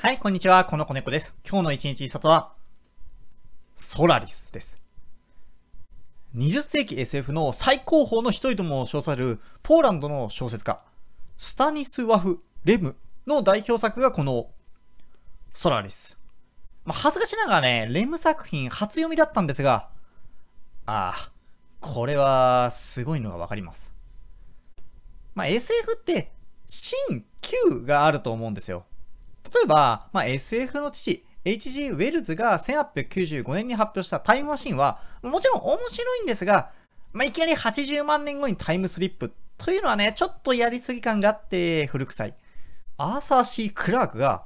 はい、こんにちは。この子猫です。今日の一日一冊は、ソラリスです。20世紀 SF の最高峰の一人とも称されるポーランドの小説家、スタニスワフ・レムの代表作がこの、ソラリス。まあ、恥ずかしながらね、レム作品初読みだったんですが、ああ、これはすごいのがわかります。まあ、SF って、新旧があると思うんですよ。例えば、まあ、SF の父、H.G. ウェルズが1895年に発表したタイムマシンは、もちろん面白いんですが、まあ、いきなり80万年後にタイムスリップというのはね、ちょっとやりすぎ感があって古臭い。アーサー・シー・クラークが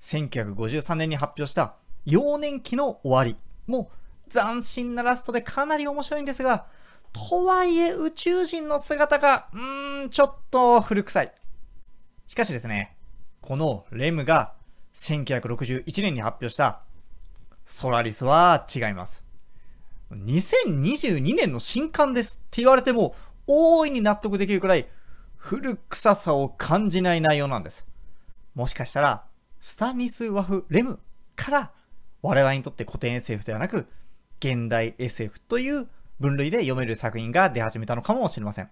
1953年に発表した幼年期の終わりも斬新なラストでかなり面白いんですが、とはいえ宇宙人の姿が、うーん、ちょっと古臭い。しかしですね、このレムが1961年に発表したソラリスは違います。2022年の新刊ですって言われても大いに納得できるくらい古臭さを感じない内容なんです。もしかしたらスタニスワフ・レムから我々にとって古典 SF ではなく現代 SF という分類で読める作品が出始めたのかもしれません。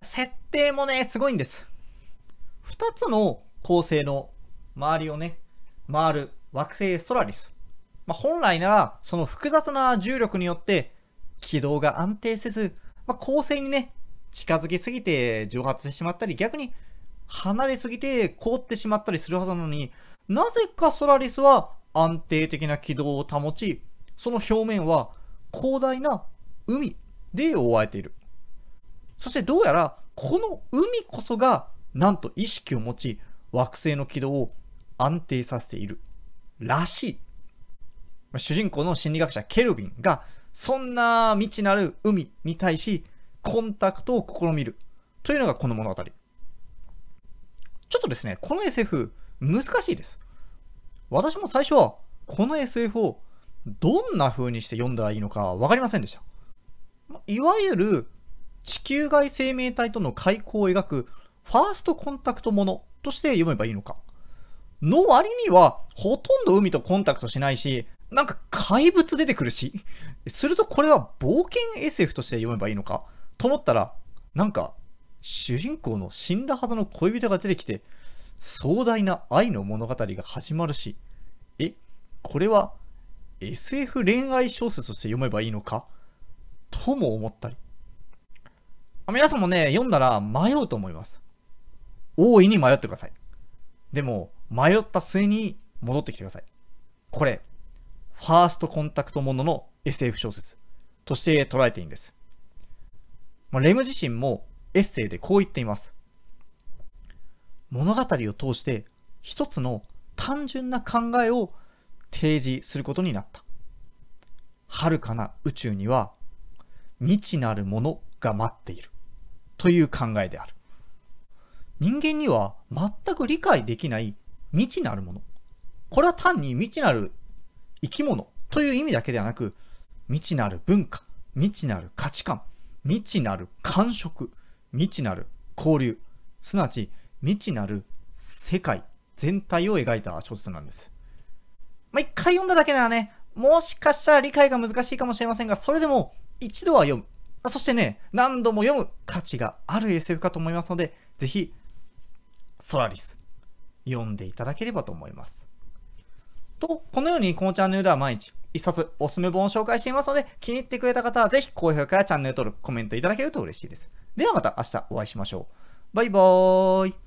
設定もね、すごいんです。2つの恒星の周りをね、回る惑星ソラリス。まあ、本来なら、その複雑な重力によって、軌道が安定せず、まあ、恒星にね、近づきすぎて蒸発してしまったり、逆に離れすぎて凍ってしまったりするはずなのに、なぜかソラリスは安定的な軌道を保ち、その表面は広大な海で覆われている。そしてどうやら、この海こそが、なんと意識を持ち、惑星の軌道を安定させているらしい。主人公の心理学者ケルビンがそんな未知なる海に対しコンタクトを試みるというのがこの物語。ちょっとですね、この SF 難しいです。私も最初はこの SF をどんな風にして読んだらいいのか分かりませんでした。いわゆる地球外生命体との開口を描くファーストコンタクトものとして読めばいいのか。の割には、ほとんど海とコンタクトしないし、なんか怪物出てくるし、するとこれは冒険 SF として読めばいいのかと思ったら、なんか、主人公の死んだはずの恋人が出てきて、壮大な愛の物語が始まるし、え、これは SF 恋愛小説として読めばいいのかとも思ったり。皆さんもね、読んだら迷うと思います。大いに迷ってください。でも、迷った末に戻ってきてください。これ、ファーストコンタクトものの SF 小説として捉えていいんです。まあ、レム自身もエッセイでこう言っています。物語を通して一つの単純な考えを提示することになった。遥かな宇宙には未知なるものが待っているという考えである。人間には全く理解できない未知なるものこれは単に未知なる生き物という意味だけではなく未知なる文化未知なる価値観未知なる感触未知なる交流すなわち未知なる世界全体を描いた小説なんです。まあ、一回読んだだけならね、もしかしたら理解が難しいかもしれませんが、それでも一度は読む。そしてね、何度も読む価値がある SF かと思いますので、ぜひソラリス読んでいただければと思います。と、このようにこのチャンネルでは毎日一冊おすすめ本を紹介していますので、気に入ってくれた方はぜひ高評価やチャンネル登録、コメントいただけると嬉しいです。ではまた明日お会いしましょう。バイバーイ。